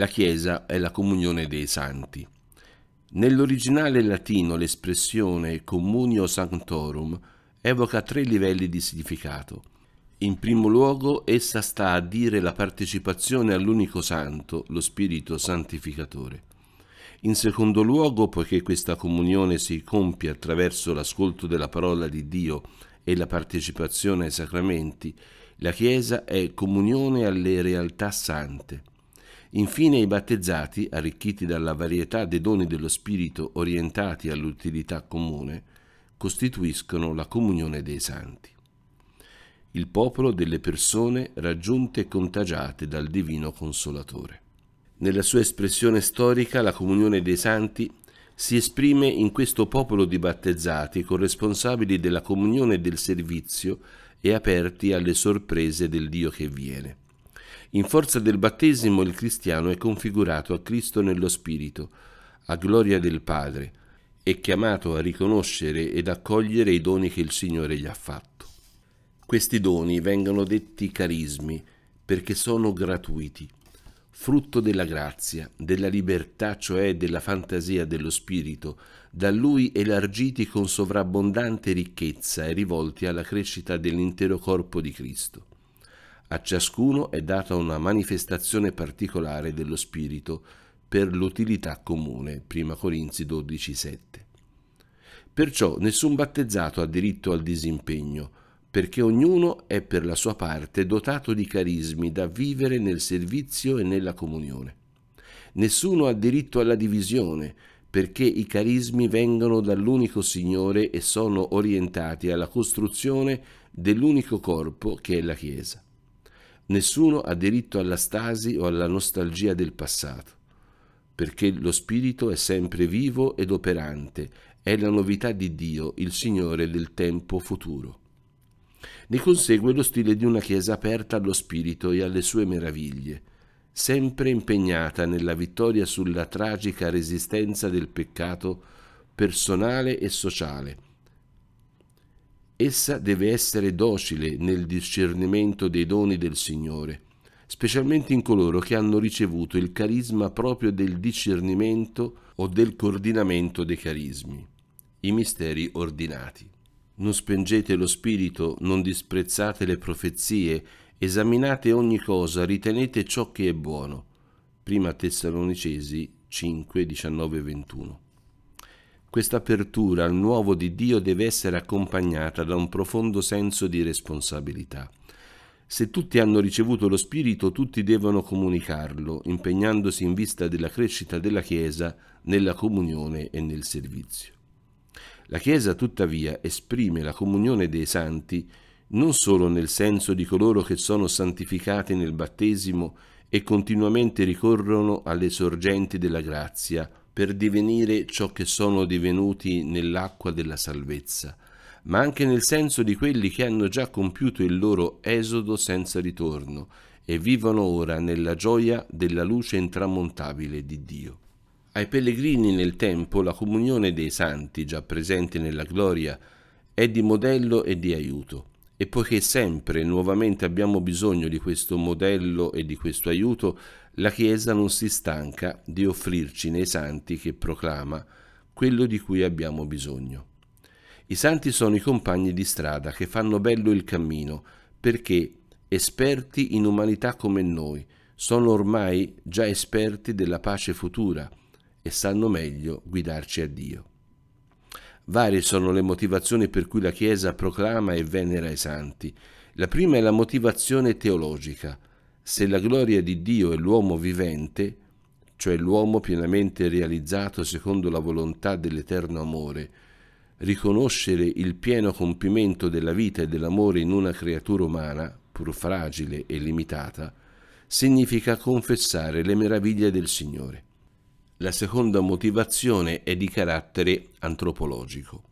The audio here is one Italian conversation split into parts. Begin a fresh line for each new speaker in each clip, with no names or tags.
La Chiesa è la comunione dei santi. Nell'originale latino l'espressione communio sanctorum evoca tre livelli di significato. In primo luogo essa sta a dire la partecipazione all'unico santo, lo Spirito santificatore. In secondo luogo, poiché questa comunione si compie attraverso l'ascolto della parola di Dio e la partecipazione ai sacramenti, la Chiesa è comunione alle realtà sante. Infine i battezzati, arricchiti dalla varietà dei doni dello Spirito orientati all'utilità comune, costituiscono la comunione dei santi. Il popolo delle persone raggiunte e contagiate dal Divino Consolatore. Nella sua espressione storica la comunione dei santi si esprime in questo popolo di battezzati corresponsabili della comunione e del servizio e aperti alle sorprese del Dio che viene. In forza del battesimo il cristiano è configurato a Cristo nello Spirito, a gloria del Padre, e chiamato a riconoscere ed accogliere i doni che il Signore gli ha fatto. Questi doni vengono detti carismi perché sono gratuiti, frutto della grazia, della libertà, cioè della fantasia dello Spirito, da Lui elargiti con sovrabbondante ricchezza e rivolti alla crescita dell'intero corpo di Cristo. A ciascuno è data una manifestazione particolare dello Spirito per l'utilità comune. 1 Corinzi 12:7. Perciò nessun battezzato ha diritto al disimpegno, perché ognuno è per la sua parte dotato di carismi da vivere nel servizio e nella comunione. Nessuno ha diritto alla divisione, perché i carismi vengono dall'unico Signore e sono orientati alla costruzione dell'unico corpo che è la Chiesa. Nessuno ha diritto alla stasi o alla nostalgia del passato, perché lo Spirito è sempre vivo ed operante, è la novità di Dio, il Signore del tempo futuro. Ne consegue lo stile di una Chiesa aperta allo Spirito e alle sue meraviglie, sempre impegnata nella vittoria sulla tragica resistenza del peccato personale e sociale, Essa deve essere docile nel discernimento dei doni del Signore, specialmente in coloro che hanno ricevuto il carisma proprio del discernimento o del coordinamento dei carismi, i misteri ordinati. Non spengete lo spirito, non disprezzate le profezie, esaminate ogni cosa, ritenete ciò che è buono. Prima Tessalonicesi 5, 19, 21. Questa apertura al nuovo di Dio deve essere accompagnata da un profondo senso di responsabilità. Se tutti hanno ricevuto lo Spirito, tutti devono comunicarlo, impegnandosi in vista della crescita della Chiesa nella comunione e nel servizio. La Chiesa tuttavia esprime la comunione dei santi non solo nel senso di coloro che sono santificati nel battesimo e continuamente ricorrono alle sorgenti della grazia per divenire ciò che sono divenuti nell'acqua della salvezza, ma anche nel senso di quelli che hanno già compiuto il loro esodo senza ritorno e vivono ora nella gioia della luce intramontabile di Dio. Ai pellegrini nel tempo la comunione dei santi già presenti nella gloria è di modello e di aiuto. E poiché sempre nuovamente abbiamo bisogno di questo modello e di questo aiuto, la Chiesa non si stanca di offrirci nei santi che proclama quello di cui abbiamo bisogno. I santi sono i compagni di strada che fanno bello il cammino, perché, esperti in umanità come noi, sono ormai già esperti della pace futura e sanno meglio guidarci a Dio. Varie sono le motivazioni per cui la Chiesa proclama e venera i santi. La prima è la motivazione teologica. Se la gloria di Dio è l'uomo vivente, cioè l'uomo pienamente realizzato secondo la volontà dell'eterno amore, riconoscere il pieno compimento della vita e dell'amore in una creatura umana, pur fragile e limitata, significa confessare le meraviglie del Signore. La seconda motivazione è di carattere antropologico.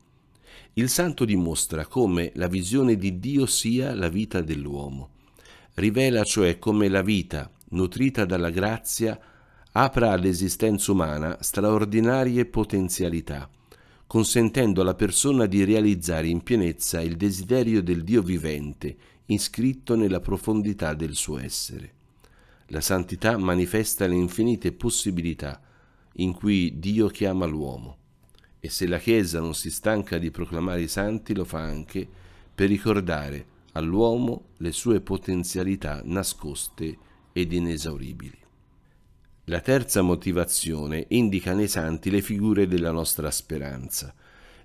Il santo dimostra come la visione di Dio sia la vita dell'uomo. Rivela cioè come la vita, nutrita dalla grazia, apra all'esistenza umana straordinarie potenzialità, consentendo alla persona di realizzare in pienezza il desiderio del Dio vivente, iscritto nella profondità del suo essere. La santità manifesta le infinite possibilità in cui Dio chiama l'uomo. E se la Chiesa non si stanca di proclamare i santi, lo fa anche per ricordare all'uomo le sue potenzialità nascoste ed inesauribili. La terza motivazione indica nei santi le figure della nostra speranza.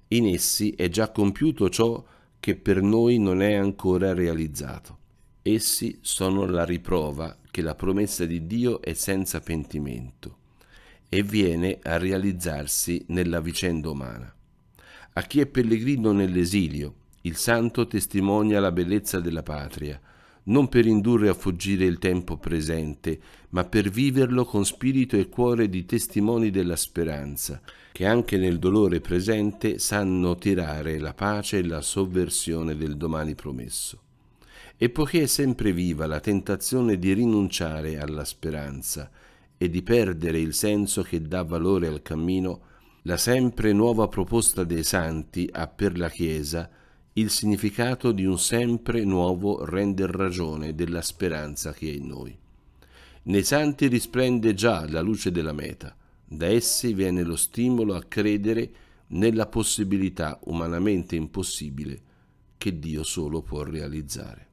In essi è già compiuto ciò che per noi non è ancora realizzato. Essi sono la riprova che la promessa di Dio è senza pentimento, e viene a realizzarsi nella vicenda umana. A chi è pellegrino nell'esilio, il santo testimonia la bellezza della patria, non per indurre a fuggire il tempo presente, ma per viverlo con spirito e cuore di testimoni della speranza, che anche nel dolore presente sanno tirare la pace e la sovversione del domani promesso. E poiché è sempre viva la tentazione di rinunciare alla speranza, e di perdere il senso che dà valore al cammino, la sempre nuova proposta dei santi ha per la Chiesa il significato di un sempre nuovo render ragione della speranza che è in noi. Nei santi risplende già la luce della meta, da essi viene lo stimolo a credere nella possibilità umanamente impossibile che Dio solo può realizzare.